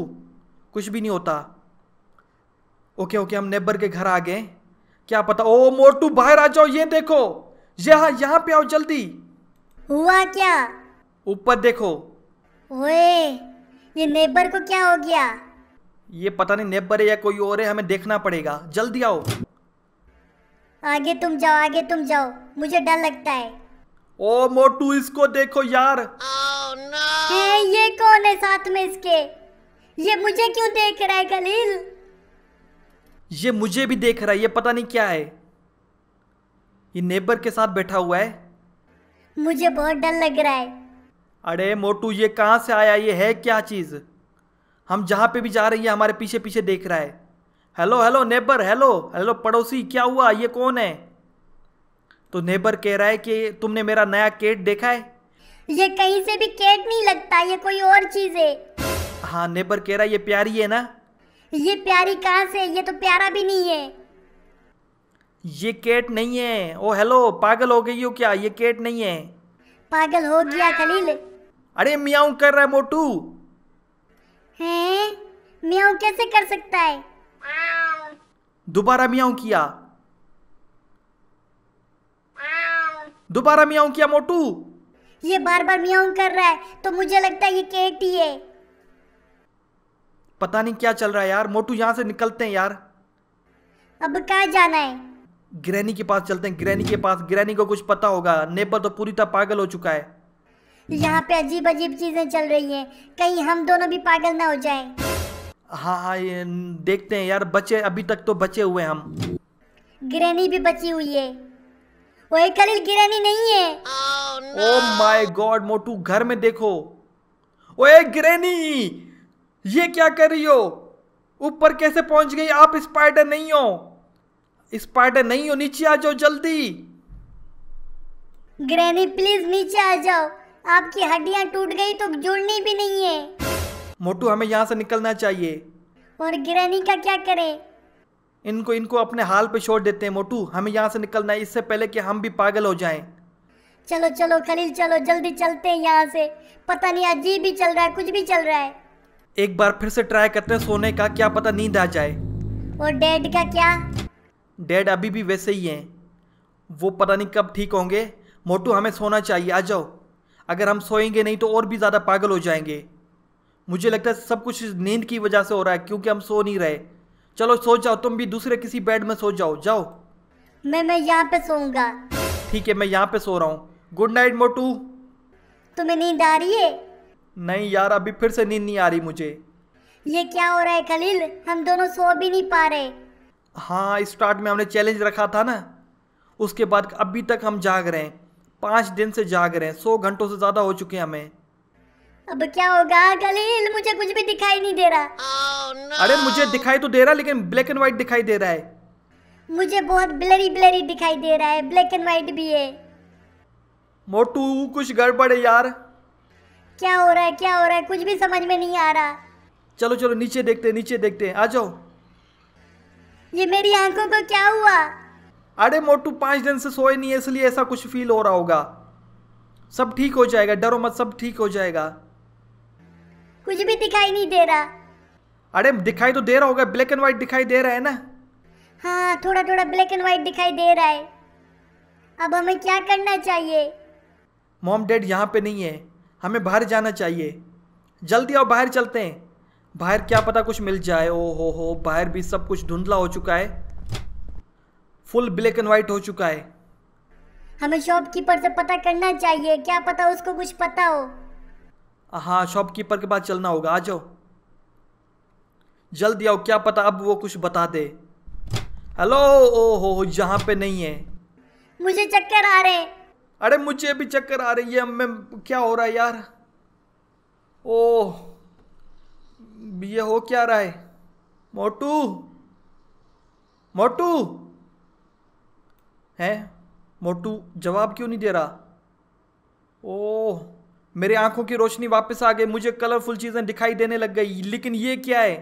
कुछ भी नहीं होता ओके ओके हम नेबर के घर आ गए क्या पता ओ मोटू बाहर आ जाओ ये देखो यहाँ यहाँ पे आओ जल्दी हुआ क्या ऊपर देखो ओए ये नेबर को क्या हो गया ये पता नहीं नेबर है या कोई और है हमें देखना पड़ेगा जल्दी आओ आगे तुम जाओ आगे तुम जाओ मुझे डर लगता है ओ मोटू इसको देखो यार oh, no. ए, ये कौन है साथ में इसके ये मुझे क्यों देख रहा है खलील ये मुझे भी देख रहा है ये पता नहीं क्या है ये नेबर के साथ बैठा हुआ है मुझे बहुत डर लग रहा है अरे मोटू ये कहाँ से आया ये है क्या चीज़ हम जहाँ पे भी जा रही है हमारे पीछे पीछे देख रहा है hello hello neighbour hello hello पड़ोसी क्या हुआ ये कौन है तो नेबर कह रहा है कि तुमने मेरा नया केट देखा है ये कहीं से भी केट नहीं लगता ये कोई और चीज़ है हाँ नेबर कह रहा है ये प्यारी है ना ये प्यारी कहाँ से ये तो प्यारा भी नहीं है ये केट नहीं है ओ हेलो पागल हो गई हो क्या ये केट नहीं है पागल हो गया खलील अरे मियाऊ कर रहा है मोटू हैं मियाऊ कैसे कर सकता है दोबारा मियाऊ किया दोबारा मियाऊ किया मोटू ये बार बार मियाऊ कर रहा है तो मुझे लगता है ये केट ही है पता नहीं क्या चल रहा है यार मोटू यहाँ से निकलते हैं यार अब कहाँ जाना है ग्रैनी के पास चलते हैं ग्रैनी के पास ग्रैनी को कुछ पता होगा नेबर तो पूरी तरह पागल हो चुका है यहाँ पे अजीब अजीब चीजें चल रही हैं कहीं हम दोनों भी पागल ना हो जाएं हाँ हाँ ये देखते हैं यार बचे अभी तक तो बचे हुए हम ग्रैनी भी बची हुई है वो एक कलील ग्रैनी नहीं है ओह माय गॉड मोटू घर में देखो ओए ग्रैनी ये क्या कर रही हो ऊपर कैसे पहुंच गई आप स्पाइडर नहीं हो स्पाइडर नहीं हो नीचे आ जाओ जल्दी ग्रैनी प्लीज नीचे आ जाओ आपकी हड्डियां टूट गई तो जुड़नी भी नहीं है मोटू हमें यहाँ से निकलना चाहिए और ग्रैनी का क्या करे इनको इनको अपने हाल पे छोड़ देते हैं मोटू हमें यहाँ से निकलना है इससे पहले कि हम भी पागल हो जाएं चलो चलो खलील चलो जल्दी चलते हैं यहाँ से पता नहीं अजीब भी चल रहा है कुछ भी चल रहा है एक बार फिर से ट्राई करते हैं सोने का क्या पता नींद आ जाए और डैड का क्या डैड अभी भी वैसे ही हैं वो पता नहीं कब ठीक होंगे मोटू हमें सोना चाहिए आ जाओ अगर हम सोएंगे नहीं तो और भी ज़्यादा पागल हो जाएंगे मुझे लगता है सब कुछ नींद की वजह से हो रहा है क्योंकि हम सो नहीं रहे चलो सो जाओ तुम भी दूसरे किसी बेड में सो जाओ जाओ मैं मैं यहाँ पे सोऊंगा ठीक है मैं यहाँ पे सो रहा हूँ गुड नाइट मोटू तुम्हें नींद आ रही है नहीं यार अभी फिर से नींद नहीं आ रही मुझे ये क्या हो रहा है खलील हम दोनों सो भी नहीं पा रहे हाँ स्टार्ट में हमने चैलेंज रखा था ना उसके बाद अभी तक हम जाग रहे हैं पाँच दिन से जाग रहे हैं सौ घंटों से ज़्यादा हो चुके हैं हमें अब क्या होगा खलील मुझे कुछ भी दिखाई नहीं दे रहा oh, no. अरे मुझे दिखाई तो दे रहा लेकिन ब्लैक एंड व्हाइट दिखाई दे रहा है मुझे बहुत ब्लरी ब्लरी दिखाई दे रहा है ब्लैक एंड व्हाइट भी है मोटू कुछ गड़बड़ है यार क्या हो रहा है क्या हो रहा है कुछ भी समझ में नहीं आ रहा चलो चलो नीचे देखते नीचे देखते आ जाओ ये मेरी आंखों को क्या हुआ अरे मोटू पांच दिन से सोए नहीं है इसलिए ऐसा कुछ फील हो रहा होगा सब ठीक हो जाएगा डरो मत सब ठीक हो जाएगा कुछ भी दिखाई नहीं दे रहा अरे दिखाई तो दे रहा होगा ब्लैक एंड व्हाइट दिखाई दे रहा है ना हाँ थोड़ा थोड़ा ब्लैक एंड व्हाइट दिखाई दे रहा है अब हमें क्या करना चाहिए मॉम डैड यहाँ पे नहीं है हमें बाहर जाना चाहिए जल्दी आओ बाहर चलते हैं बाहर क्या पता कुछ मिल जाए ओ हो हो बाहर भी सब कुछ धुंधला हो चुका है फुल ब्लैक एंड वाइट हो चुका है हमें शॉपकीपर से पता करना चाहिए क्या पता उसको कुछ पता हो हाँ शॉपकीपर के पास चलना होगा आ जाओ जल्दी आओ क्या पता अब वो कुछ बता दे हेलो ओ हो हो यहाँ पे नहीं है मुझे चक्कर आ रहे हैं अरे मुझे भी चक्कर आ रही है मैं क्या हो रहा है यार ओ ये हो क्या रहा है मोटू मोटू है मोटू जवाब क्यों नहीं दे रहा ओ मेरे आंखों की रोशनी वापस आ गई मुझे कलरफुल चीज़ें दिखाई देने लग गई लेकिन ये क्या है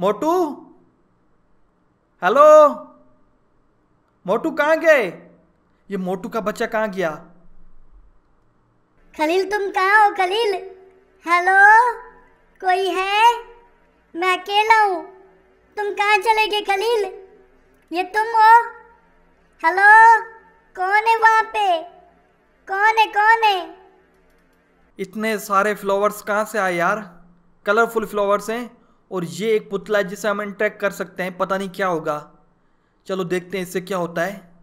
मोटू हेलो मोटू कहाँ गए ये मोटू का बच्चा कहाँ गया खलील तुम कहाँ हो खलील हेलो कोई है मैं अकेला हूँ तुम कहाँ चले गए खलील ये तुम हो हेलो कौन है वहाँ पे कौन है कौन है इतने सारे फ्लावर्स कहाँ से आए यार कलरफुल फ्लावर्स हैं और ये एक पुतला है जिसे हम इंटरेक्ट कर सकते हैं पता नहीं क्या होगा चलो देखते हैं इससे क्या होता है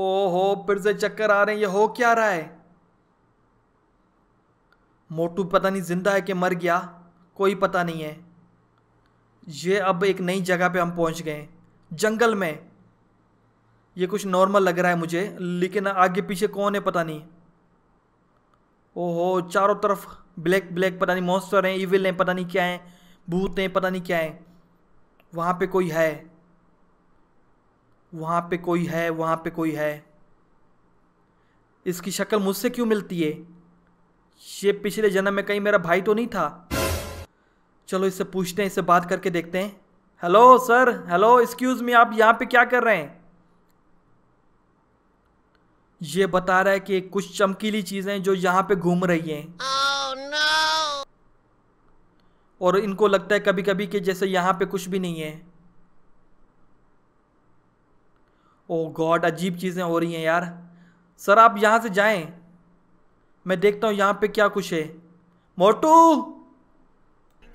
ओहो फिर से चक्कर आ रहे हैं ये हो क्या रहा है मोटू पता नहीं जिंदा है कि मर गया कोई पता नहीं है ये अब एक नई जगह पे हम पहुंच गए जंगल में ये कुछ नॉर्मल लग रहा है मुझे लेकिन आगे पीछे कौन है पता नहीं ओहो चारों तरफ ब्लैक ब्लैक पता नहीं मॉन्स्टर हैं इविल हैं पता नहीं क्या हैं भूत हैं पता नहीं क्या हैं वहाँ पे कोई है वहाँ पे कोई है वहाँ पे कोई है इसकी शक्ल मुझसे क्यों मिलती है ये पिछले जन्म में कहीं मेरा भाई तो नहीं था चलो इससे पूछते हैं इससे बात करके देखते हैं hello sir hello excuse me आप यहाँ पे क्या कर रहे हैं ये बता रहा है कि कुछ चमकीली चीज़ें जो यहाँ पे घूम रही हैं oh, no. और इनको लगता है कभी कभी कि जैसे यहाँ पे कुछ भी नहीं है ओ गॉड अजीब चीज़ें हो रही हैं यार सर आप यहाँ से जाएं मैं देखता हूँ यहाँ पे क्या कुछ है मोटू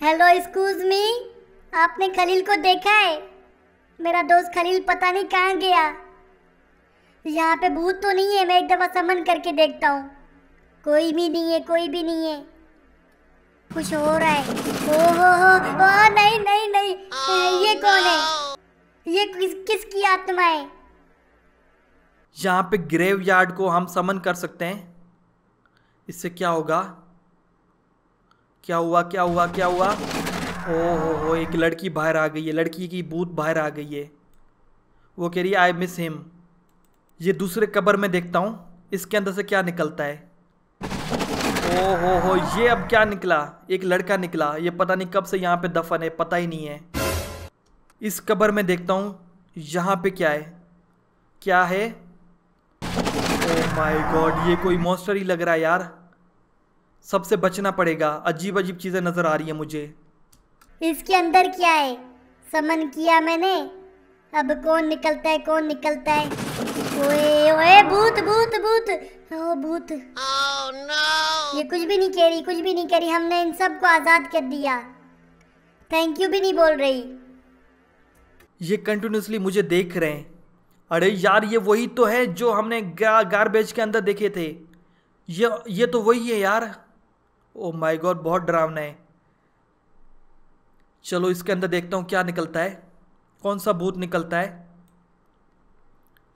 हेलो एक्सक्यूज मी आपने खलील को देखा है मेरा दोस्त खलील पता नहीं कहाँ गया यहाँ पे भूत तो नहीं है मैं एक दफ़ा समन करके देखता हूँ कोई भी नहीं है कोई भी नहीं है कुछ हो रहा है ओ हो हो ओ, नहीं नहीं नहीं oh, ये कौन है ये किस किसकी आत्मा है यहाँ पे ग्रेव यार्ड को हम समन कर सकते हैं इससे क्या होगा क्या हुआ क्या हुआ क्या हुआ ओ हो हो एक लड़की बाहर आ गई है लड़की की बूथ बाहर आ गई है वो कह रही है आई मिस हिम ये दूसरे कबर में देखता हूँ इसके अंदर से क्या निकलता है ओ हो हो ये अब क्या निकला एक लड़का निकला ये पता नहीं कब से यहाँ पे दफन है पता ही नहीं है इस कबर में देखता हूँ यहाँ पे क्या है क्या है माय गॉड ये कोई मॉन्स्टर ही लग रहा है यार सबसे बचना पड़ेगा अजीब अजीब चीज़ें नज़र आ रही है मुझे इसके अंदर क्या है समन किया मैंने अब कौन निकलता है कौन निकलता है ओए ओए भूत भूत भूत ओ भूत oh, no. ये कुछ भी नहीं कह रही कुछ भी नहीं कह रही हमने इन सबको आज़ाद कर दिया थैंक यू भी नहीं बोल रही ये कंटिन्यूसली मुझे देख रहे हैं अरे यार ये वही तो है जो हमने गा, गारबेज के अंदर देखे थे ये ये तो वही है यार ओ माय गॉड बहुत डरावना है चलो इसके अंदर देखता हूँ क्या निकलता है कौन सा भूत निकलता है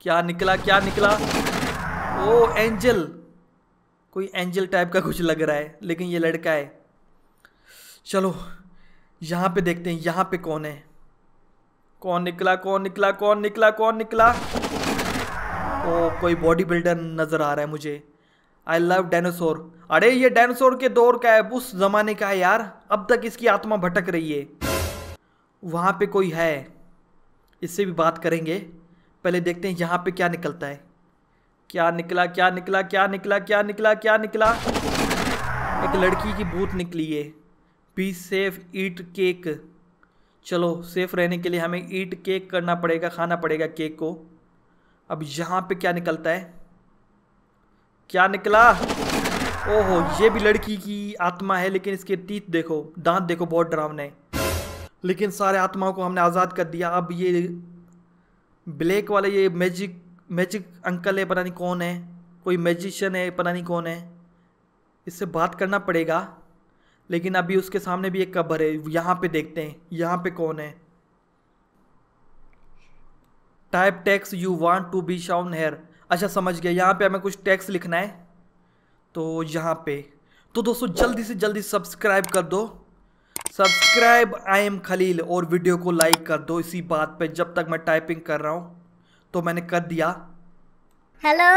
क्या निकला क्या निकला ओ oh, एंजल कोई एंजल टाइप का कुछ लग रहा है लेकिन ये लड़का है चलो यहाँ पे देखते हैं यहाँ पे कौन है कौन निकला कौन निकला कौन निकला कौन निकला ओ कोई बॉडी बिल्डर नज़र आ रहा है मुझे आई लव डायनासोर अरे ये डायनासोर के दौर का है उस ज़माने का है यार अब तक इसकी आत्मा भटक रही है वहाँ पे कोई है इससे भी बात करेंगे पहले देखते हैं यहाँ पे क्या निकलता है क्या निकला क्या निकला क्या निकला क्या निकला क्या निकला एक लड़की की भूत निकली है बी सेफ ईट केक चलो सेफ़ रहने के लिए हमें ईट केक करना पड़ेगा खाना पड़ेगा केक को अब यहाँ पे क्या निकलता है क्या निकला ओहो ये भी लड़की की आत्मा है लेकिन इसके तीत देखो दांत देखो बहुत डरावने लेकिन सारे आत्माओं को हमने आज़ाद कर दिया अब ये ब्लैक वाले ये मैजिक मैजिक अंकल है पता नहीं कौन है कोई मैजिशियन है पता नहीं कौन है इससे बात करना पड़ेगा लेकिन अभी उसके सामने भी एक कब्र है यहाँ पे देखते हैं यहाँ पे कौन है type texts you want to be shown here अच्छा समझ गया यहाँ पे हमें कुछ टैक्स लिखना है तो यहाँ पे तो दोस्तों जल्दी से जल्दी सब्सक्राइब कर दो सब्सक्राइब आई एम खलील और वीडियो को लाइक कर दो इसी बात पे जब तक मैं टाइपिंग कर रहा हूँ तो मैंने कर दिया हेलो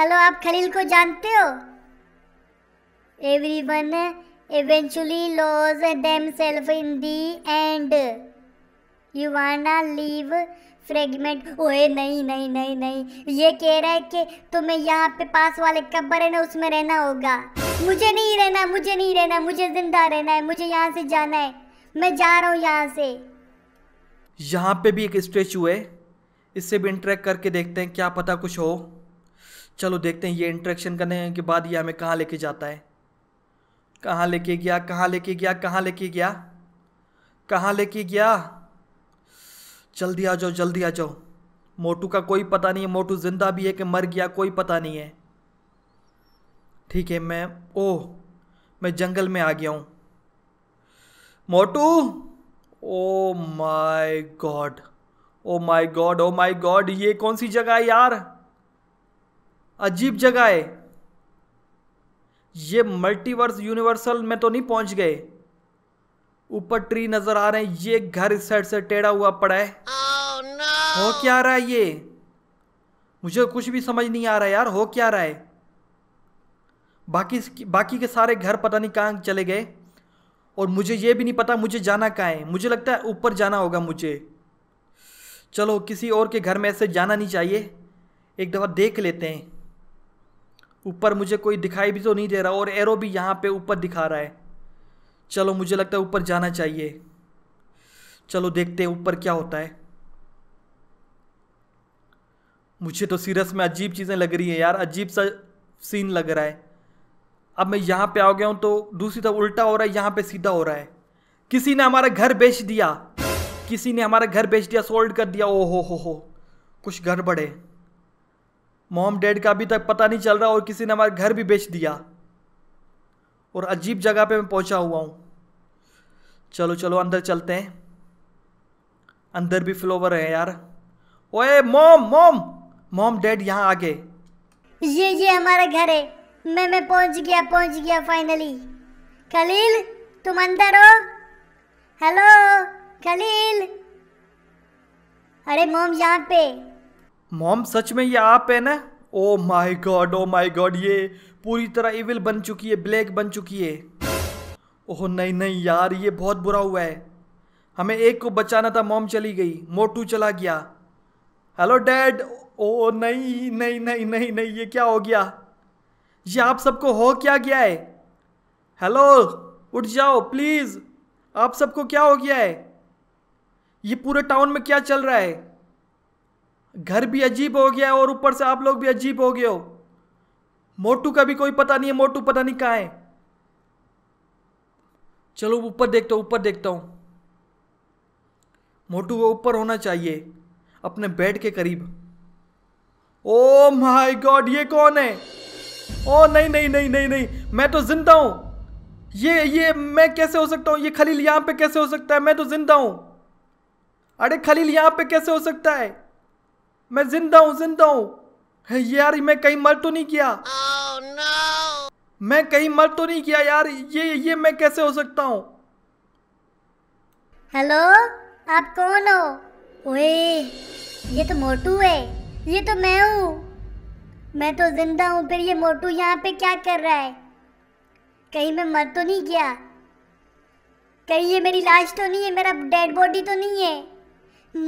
हेलो आप खलील को जानते हो Everyone eventually loses themselves in the end. You wanna leave fragment ओए नहीं नहीं नहीं नहीं ये कह रहा है कि तुम्हें यहाँ पे पास वाले कब्र है ना उसमें रहना होगा मुझे नहीं रहना मुझे नहीं रहना मुझे जिंदा रहना है मुझे यहाँ से जाना है मैं जा रहा हूँ यहाँ से यहाँ पे भी एक स्टेचू है इससे भी इंटरेक्ट करके देखते हैं क्या पता कुछ हो चलो देखते हैं ये इंटरेक्शन करने के बाद ये हमें कहाँ लेके जाता है कहाँ लेके गया कहाँ लेके गया कहाँ लेके गया कहाँ लेके गया जल्दी आ जाओ जल्दी आ जाओ मोटू का कोई पता नहीं है मोटू जिंदा भी है कि मर गया कोई पता नहीं है ठीक है मैं ओह मैं जंगल में आ गया हूँ मोटू oh my god oh my god oh my god ये कौन सी जगह है यार अजीब जगह है ये मल्टीवर्स यूनिवर्सल में तो नहीं पहुंच गए ऊपर ट्री नजर आ रहे हैं ये घर इस साइड से टेढ़ा हुआ पड़ा है oh, no. हो क्या रहा है ये मुझे कुछ भी समझ नहीं आ रहा यार हो क्या रहा है बाकी बाकी के सारे घर पता नहीं कहाँ चले गए और मुझे ये भी नहीं पता मुझे जाना कहाँ है मुझे लगता है ऊपर जाना होगा मुझे चलो किसी और के घर में ऐसे जाना नहीं चाहिए एक दफ़ा देख लेते हैं ऊपर मुझे कोई दिखाई भी तो नहीं दे रहा और एरो भी यहाँ पे ऊपर दिखा रहा है चलो मुझे लगता है ऊपर जाना चाहिए चलो देखते हैं ऊपर क्या होता है मुझे तो सीरियस में अजीब चीज़ें लग रही है यार अजीब सा सीन लग रहा है अब मैं यहाँ पे आ गया हूँ तो दूसरी तरफ उल्टा हो रहा है यहाँ पे सीधा हो रहा है किसी ने हमारा घर बेच दिया किसी ने हमारा घर बेच दिया सोल्ड कर दिया ओ हो हो हो कुछ गड़बड़ है मॉम डैड का अभी तक पता नहीं चल रहा और किसी ने हमारा घर भी बेच दिया और अजीब जगह पे मैं पहुंचा हुआ हूँ चलो चलो अंदर चलते हैं अंदर भी फ्लोवर है यार ओए मॉम मॉम मॉम डैड यहाँ आगे ये ये हमारा घर है मैं मैं पहुंच गया पहुंच गया फाइनली खलील तुम अंदर हो हेलो खलील अरे मोम यहाँ पे मॉम सच में ये आप है ना oh my god oh my god ये पूरी तरह इविल बन चुकी है ब्लैक बन चुकी है ओह oh, नहीं नहीं यार ये बहुत बुरा हुआ है हमें एक को बचाना था मॉम चली गई मोटू चला गया हेलो डैड ओ नहीं नहीं नहीं नहीं नहीं ये क्या हो गया ये आप सबको हो क्या गया है हेलो उठ जाओ प्लीज़ आप सबको क्या हो गया है ये पूरे टाउन में क्या चल रहा है घर भी अजीब हो गया है और ऊपर से आप लोग भी अजीब हो गए हो मोटू का भी कोई पता नहीं है मोटू पता नहीं कहाँ है चलो ऊपर देखता हूँ ऊपर देखता हूँ मोटू को ऊपर होना चाहिए अपने बेड के करीब ओ माय गॉड ये कौन है ओ नहीं नहीं नहीं नहीं नहीं मैं तो जिंदा हूँ ये ये मैं कैसे हो सकता हूँ ये खलील यहाँ पे कैसे हो सकता है मैं तो जिंदा हूँ अरे खलील यहाँ पे कैसे हो सकता है मैं जिंदा हूँ जिंदा हूँ यार मैं कहीं मर तो नहीं किया oh, no. मैं कहीं मर तो नहीं किया यार ये ये मैं कैसे हो सकता हूँ हेलो आप कौन हो ओए ये तो मोटू है ये तो मैं हूँ मैं तो जिंदा हूँ फिर ये मोटू यहाँ पे क्या कर रहा है कहीं मैं मर तो नहीं गया कहीं ये मेरी लाश तो नहीं है मेरा डेड बॉडी तो नहीं है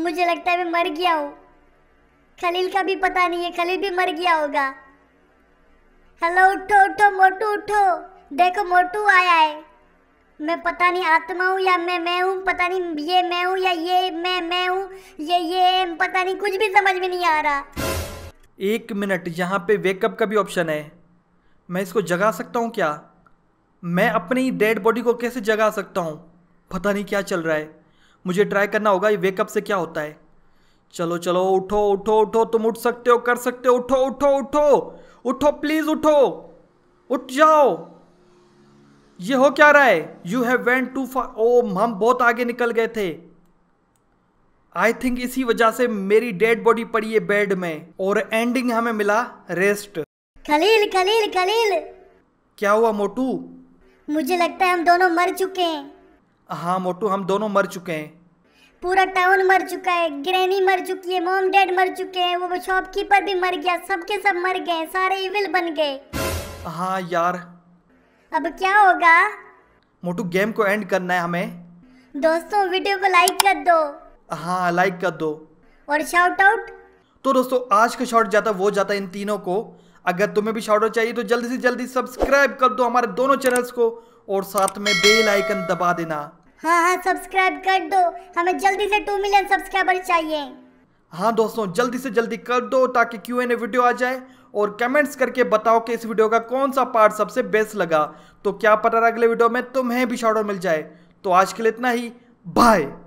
मुझे लगता है मैं मर गया हूँ खलील का भी पता नहीं है खलील भी मर गया होगा हेलो उठो उठो मोटू उठो देखो मोटू आया है मैं पता नहीं आत्मा हूँ या मैं मैं हूँ पता नहीं ये मैं हूँ या ये मैं मैं हूँ ये ये पता नहीं कुछ भी समझ में नहीं आ रहा एक मिनट यहाँ पे वेकअप का भी ऑप्शन है मैं इसको जगा सकता हूँ क्या मैं अपनी डेड बॉडी को कैसे जगा सकता हूँ पता नहीं क्या चल रहा है मुझे ट्राई करना होगा ये वेकअप से क्या होता है चलो चलो उठो उठो उठो तुम उठ सकते हो कर सकते हो उठो उठो उठो उठो प्लीज उठो उठ जाओ ये हो क्या रहा है you have went too far ओ हम बहुत आगे निकल गए थे आई थिंक इसी वजह से मेरी डेड बॉडी पड़ी है बेड में और एंडिंग हमें मिला रेस्ट खलील खलील खलील क्या हुआ मोटू मुझे लगता है हम दोनों मर चुके हैं हाँ मोटू हम दोनों मर चुके हैं पूरा टाउन मर चुका है ग्रैनी मर चुकी है मोम डैड मर चुके हैं वो शॉपकीपर भी मर गया सबके सब मर गए सारे इविल बन गए हाँ यार अब क्या होगा मोटू गेम को एंड करना है हमें दोस्तों वीडियो को लाइक कर दो हाँ लाइक कर दो और शाउट आउट तो दोस्तों आज का शॉर्ट जाता वो जाता इन तीनों को अगर तुम्हें भी शॉर्ट आउट चाहिए तो जल्दी से जल्दी सब्सक्राइब कर दो हमारे दोनों चैनल्स को और साथ में बेल आइकन दबा देना हाँ हाँ सब्सक्राइब कर दो हमें जल्दी से टू मिलियन सब्सक्राइबर चाहिए हाँ दोस्तों जल्दी से जल्दी कर दो ताकि क्यू एन ए वीडियो आ जाए और कमेंट्स करके बताओ कि इस वीडियो का कौन सा पार्ट सबसे बेस्ट लगा तो क्या पता अगले वीडियो में तुम्हें भी शॉर्ट मिल जाए तो आज के लिए इतना ही बाय